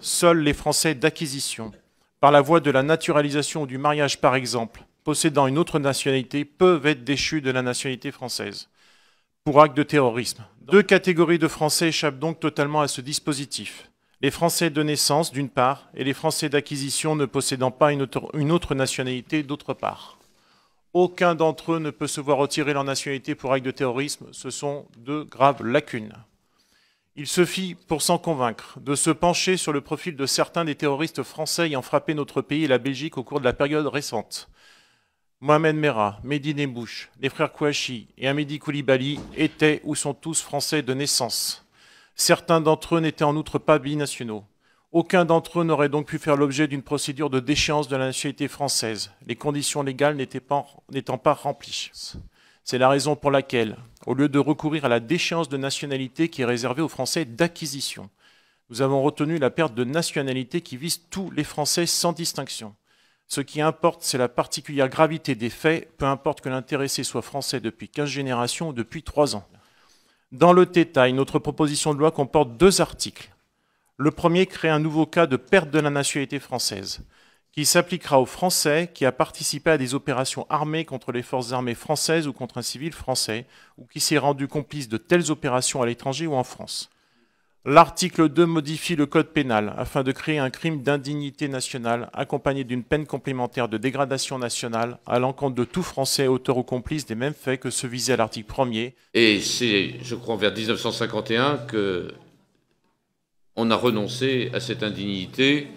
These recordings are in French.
Seuls les Français d'acquisition, par la voie de la naturalisation ou du mariage par exemple, possédant une autre nationalité, peuvent être déchus de la nationalité française pour acte de terrorisme. Deux catégories de Français échappent donc totalement à ce dispositif. Les Français de naissance, d'une part, et les Français d'acquisition ne possédant pas une autre, nationalité, d'autre part. Aucun d'entre eux ne peut se voir retirer leur nationalité pour acte de terrorisme. Ce sont deux graves lacunes. Il suffit, pour s'en convaincre, de se pencher sur le profil de certains des terroristes français ayant frappé notre pays et la Belgique au cours de la période récente. Mohamed Merah, Mehdi Nebouche, les frères Kouachi et Amédi Koulibaly étaient ou sont tous français de naissance. Certains d'entre eux n'étaient en outre pas binationaux. Aucun d'entre eux n'aurait donc pu faire l'objet d'une procédure de déchéance de la nationalité française, les conditions légales n'étant pas, pas remplies. C'est la raison pour laquelle, au lieu de recourir à la déchéance de nationalité qui est réservée aux Français d'acquisition, nous avons retenu la perte de nationalité qui vise tous les Français sans distinction. Ce qui importe, c'est la particulière gravité des faits, peu importe que l'intéressé soit français depuis 15 générations ou depuis 3 ans. Dans le détail, notre proposition de loi comporte deux articles. Le premier crée un nouveau cas de perte de la nationalité française qui s'appliquera aux Français qui a participé à des opérations armées contre les forces armées françaises ou contre un civil français, ou qui s'est rendu complice de telles opérations à l'étranger ou en France. L'article 2 modifie le code pénal afin de créer un crime d'indignité nationale accompagné d'une peine complémentaire de dégradation nationale à l'encontre de tout Français auteur ou complice des mêmes faits que ceux visés à l'article 1er. Et c'est, je crois, vers 1951 que on a renoncé à cette indignité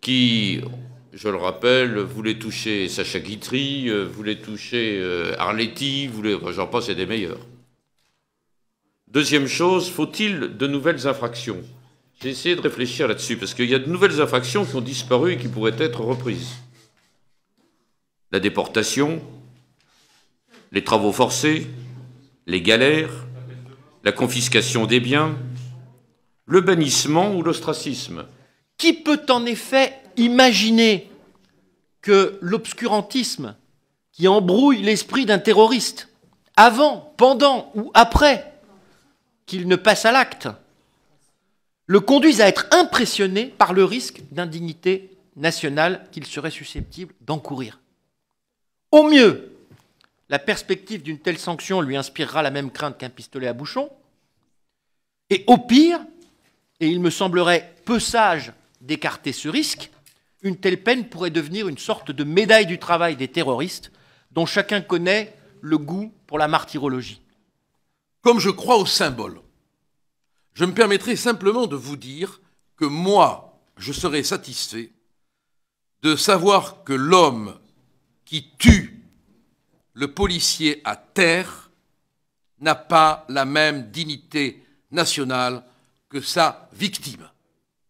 qui, je le rappelle, vous voulait toucher Sacha Guitry, euh, voulait toucher euh, Arletti, voulait, enfin, j'en pense c'est des meilleurs. Deuxième chose, faut-il de nouvelles infractions J'ai essayé de réfléchir là-dessus, parce qu'il y a de nouvelles infractions qui ont disparu et qui pourraient être reprises. La déportation, les travaux forcés, les galères, la confiscation des biens, le bannissement ou l'ostracisme. Qui peut en effet Imaginez que l'obscurantisme qui embrouille l'esprit d'un terroriste, avant, pendant ou après qu'il ne passe à l'acte, le conduise à être impressionné par le risque d'indignité nationale qu'il serait susceptible d'encourir. Au mieux, la perspective d'une telle sanction lui inspirera la même crainte qu'un pistolet à bouchon, et au pire, et il me semblerait peu sage d'écarter ce risque, une telle peine pourrait devenir une sorte de médaille du travail des terroristes dont chacun connaît le goût pour la martyrologie. Comme je crois au symbole, je me permettrai simplement de vous dire que moi, je serais satisfait de savoir que l'homme qui tue le policier à terre n'a pas la même dignité nationale que sa victime.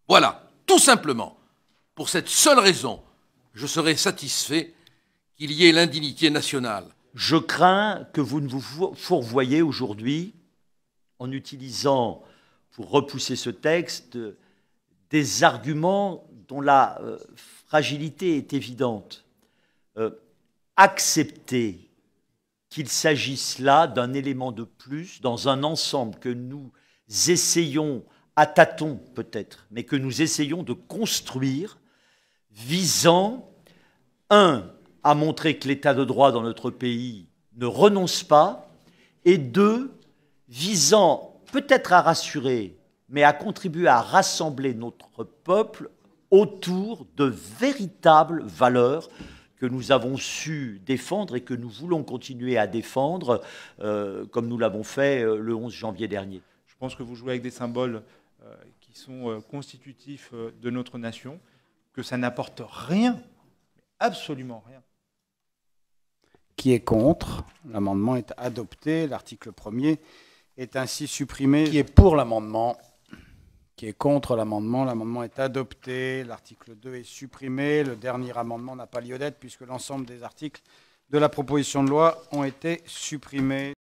Voilà, tout simplement. Pour cette seule raison, je serai satisfait qu'il y ait l'indignité nationale. Je crains que vous ne vous fourvoyez aujourd'hui en utilisant, pour repousser ce texte, des arguments dont la euh, fragilité est évidente. Euh, accepter qu'il s'agisse là d'un élément de plus dans un ensemble que nous essayons, à tâtons peut-être, mais que nous essayons de construire visant, un, à montrer que l'état de droit dans notre pays ne renonce pas, et deux, visant peut-être à rassurer, mais à contribuer à rassembler notre peuple autour de véritables valeurs que nous avons su défendre et que nous voulons continuer à défendre, euh, comme nous l'avons fait euh, le 11 janvier dernier. Je pense que vous jouez avec des symboles euh, qui sont constitutifs de notre nation que ça n'apporte rien, absolument rien. Qui est contre L'amendement est adopté. L'article 1er est ainsi supprimé. Qui est pour l'amendement Qui est contre l'amendement L'amendement est adopté. L'article 2 est supprimé. Le dernier amendement n'a pas lieu d'être puisque l'ensemble des articles de la proposition de loi ont été supprimés.